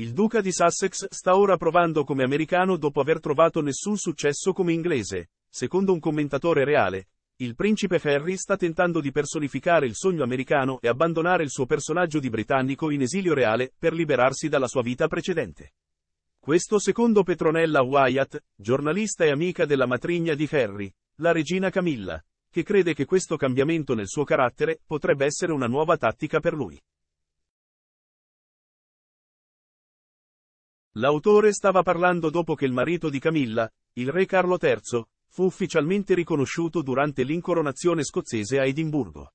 Il duca di Sussex sta ora provando come americano dopo aver trovato nessun successo come inglese. Secondo un commentatore reale, il principe Harry sta tentando di personificare il sogno americano e abbandonare il suo personaggio di britannico in esilio reale per liberarsi dalla sua vita precedente. Questo secondo Petronella Wyatt, giornalista e amica della matrigna di Harry, la regina Camilla, che crede che questo cambiamento nel suo carattere potrebbe essere una nuova tattica per lui. L'autore stava parlando dopo che il marito di Camilla, il re Carlo III, fu ufficialmente riconosciuto durante l'incoronazione scozzese a Edimburgo.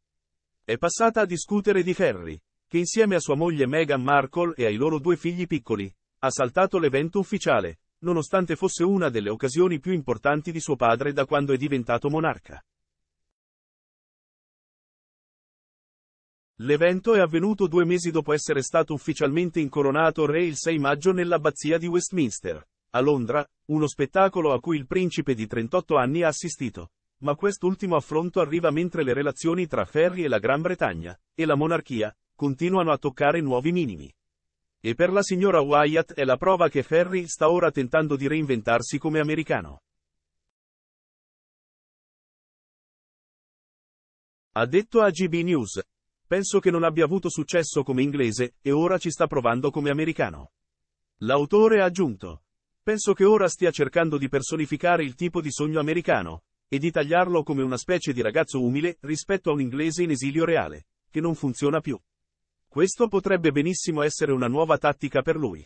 È passata a discutere di Harry, che insieme a sua moglie Meghan Markle e ai loro due figli piccoli, ha saltato l'evento ufficiale, nonostante fosse una delle occasioni più importanti di suo padre da quando è diventato monarca. L'evento è avvenuto due mesi dopo essere stato ufficialmente incoronato re il 6 maggio nell'abbazia di Westminster, a Londra, uno spettacolo a cui il principe di 38 anni ha assistito. Ma quest'ultimo affronto arriva mentre le relazioni tra Ferry e la Gran Bretagna, e la monarchia, continuano a toccare nuovi minimi. E per la signora Wyatt è la prova che Ferry sta ora tentando di reinventarsi come americano. Ha detto a GB News, Penso che non abbia avuto successo come inglese, e ora ci sta provando come americano. L'autore ha aggiunto. Penso che ora stia cercando di personificare il tipo di sogno americano, e di tagliarlo come una specie di ragazzo umile rispetto a un inglese in esilio reale, che non funziona più. Questo potrebbe benissimo essere una nuova tattica per lui.